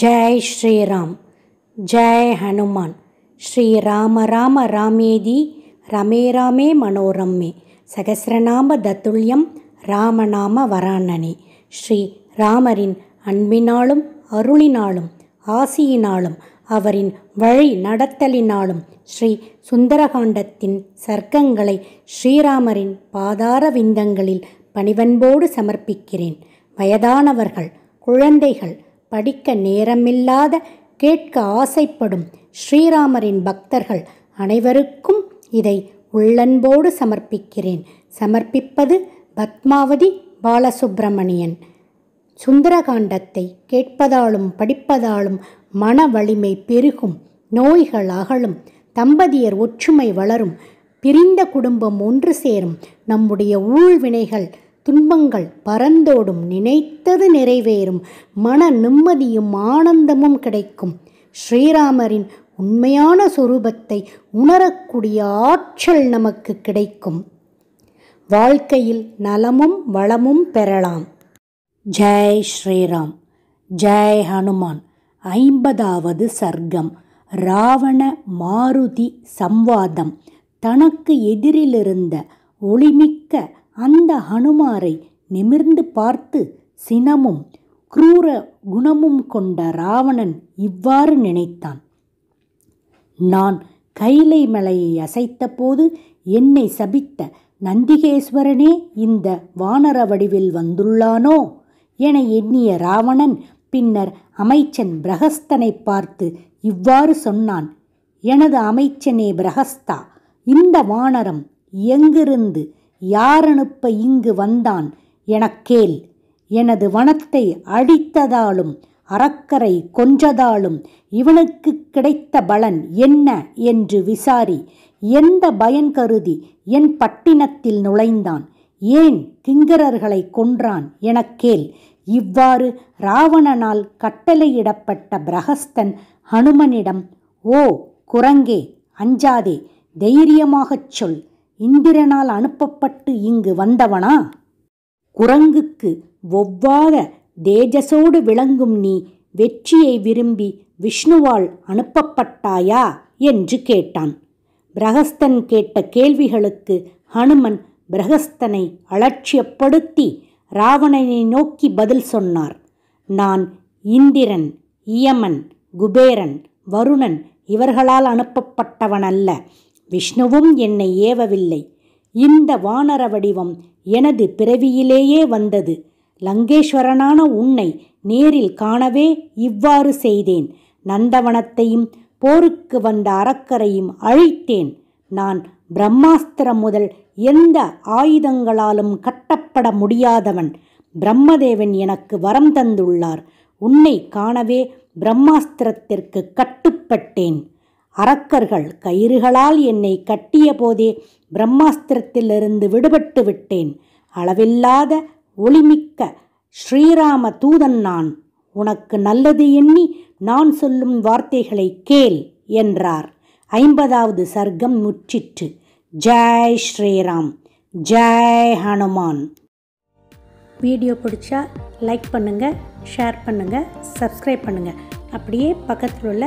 ஜெய் ஸ்ரீராம் ஜெய் ஹனுமான் ஸ்ரீ ராம ராம ராமேதி ரமே ராமே மனோரம்மே சகசிரநாம தத்துல்யம் ராமநாம வராணனே ஸ்ரீ ராமரின் அன்பினாலும் அருளினாலும் ஆசியினாலும் அவரின் வழி நடத்தலினாலும் ஸ்ரீ சுந்தரகாண்டத்தின் சர்க்கங்களை ஸ்ரீராமரின் பாதார விந்தங்களில் பணிவன்போடு சமர்ப்பிக்கிறேன் வயதானவர்கள் குழந்தைகள் படிக்க நேரமில்லாத கேட்க ஆசைப்படும் ஸ்ரீராமரின் பக்தர்கள் அனைவருக்கும் இதை உள்ளன்போடு சமர்ப்பிக்கிறேன் சமர்ப்பிப்பது பத்மாவதி பாலசுப்பிரமணியன் சுந்தரகாண்டத்தை கேட்பதாலும் படிப்பதாலும் மன வலிமை பெருகும் நோய்கள் அகலும் தம்பதியர் ஒற்றுமை வளரும் பிரிந்த குடும்பம் ஒன்று சேரும் நம்முடைய ஊழ்வினைகள் துன்பங்கள் பறந்தோடும் நினைத்தது நிறைவேறும் மன நிம்மதியும் ஆனந்தமும் கிடைக்கும் ஸ்ரீராமரின் உண்மையான சொரூபத்தை உணரக்கூடிய ஆற்றல் நமக்கு கிடைக்கும் வாழ்க்கையில் நலமும் வளமும் பெறலாம் ஜெய் ஸ்ரீராம் ஜெய் ஹனுமான் ஐம்பதாவது சர்க்கம் ராவண மாருதி சம்வாதம் தனக்கு எதிரிலிருந்த ஒளிமிக்க அந்த ஹனுமாரை நிமிர்ந்து பார்த்து சினமும் குரூர குணமும் கொண்ட ராவணன் இவ்வாறு நினைத்தான் நான் கைலை மலையை அசைத்தபோது என்னை சபித்த நந்திகேஸ்வரனே இந்த வானர வடிவில் வந்துள்ளானோ என எண்ணிய ராவணன் பின்னர் அமைச்சன் பிரகஸ்தனை பார்த்து இவ்வாறு சொன்னான் எனது அமைச்சனே பிரகஸ்தா இந்த வானரம் எங்கிருந்து யாரனுப்ப இங்கு வந்தான் கேள் எனது வனத்தை அழித்ததாலும் அறக்கரை கொன்றதாலும் இவனுக்கு கிடைத்த பலன் என்ன என்று விசாரி எந்த பயன் கருதி என் பட்டினத்தில் நுழைந்தான் ஏன் கிங்கரர்களை கொன்றான் கேள் இவ்வாறு ராவணனால் கட்டளையிடப்பட்ட பிரகஸ்தன் ஹனுமனிடம் ஓ குரங்கே அஞ்சாதே தைரியமாகச் சொல் இந்திரனால் அனுப்பப்பட்டு இங்கு வந்தவனா குரங்குக்கு ஒவ்வாத தேஜசோடு விளங்கும் நீ வெற்றியை விரும்பி விஷ்ணுவால் அனுப்பப்பட்டாயா என்று கேட்டான் பிரகஸ்தன் கேட்ட கேள்விகளுக்கு ஹனுமன் பிரகஸ்தனை அலட்சியப்படுத்தி ராவணனை நோக்கி பதில் சொன்னார் நான் இந்திரன் இயமன் குபேரன் வருணன் இவர்களால் அனுப்பப்பட்டவனல்ல விஷ்ணுவும் என்னை ஏவவில்லை இந்த வானர வடிவம் எனது பிறவியிலேயே வந்தது லங்கேஸ்வரனான உன்னை நேரில் காணவே இவ்வாறு செய்தேன் நந்தவனத்தையும் போருக்கு வந்த அறக்கரையும் அழித்தேன் நான் பிரம்மாஸ்திரம் முதல் எந்த ஆயுதங்களாலும் கட்டப்பட முடியாதவன் பிரம்மதேவன் எனக்கு வரம் தந்துள்ளார் உன்னை காணவே பிரம்மாஸ்திரத்திற்கு கட்டுப்பட்டேன் அரக்கர்கள் கயிறுகளால் என்னை கட்டிய போதே பிரம்மாஸ்திரத்திலிருந்து விடுபட்டு விட்டேன் அளவில்லாத ஒளிமிக்க ஸ்ரீராம தூதன் நான் உனக்கு நல்லது எண்ணி நான் சொல்லும் வார்த்தைகளை கேள் என்றார் ஐம்பதாவது சர்க்கம் முற்றிற்று ஜெய் ஸ்ரீராம் ஜெய் ஹனுமான் வீடியோ பிடிச்சா லைக் பண்ணுங்கள் ஷேர் பண்ணுங்கள் சப்ஸ்கிரைப் பண்ணுங்கள் அப்படியே பக்கத்தில் உள்ள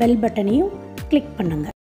பெல் பட்டனையும் கிளிக் பண்ணுங்கள்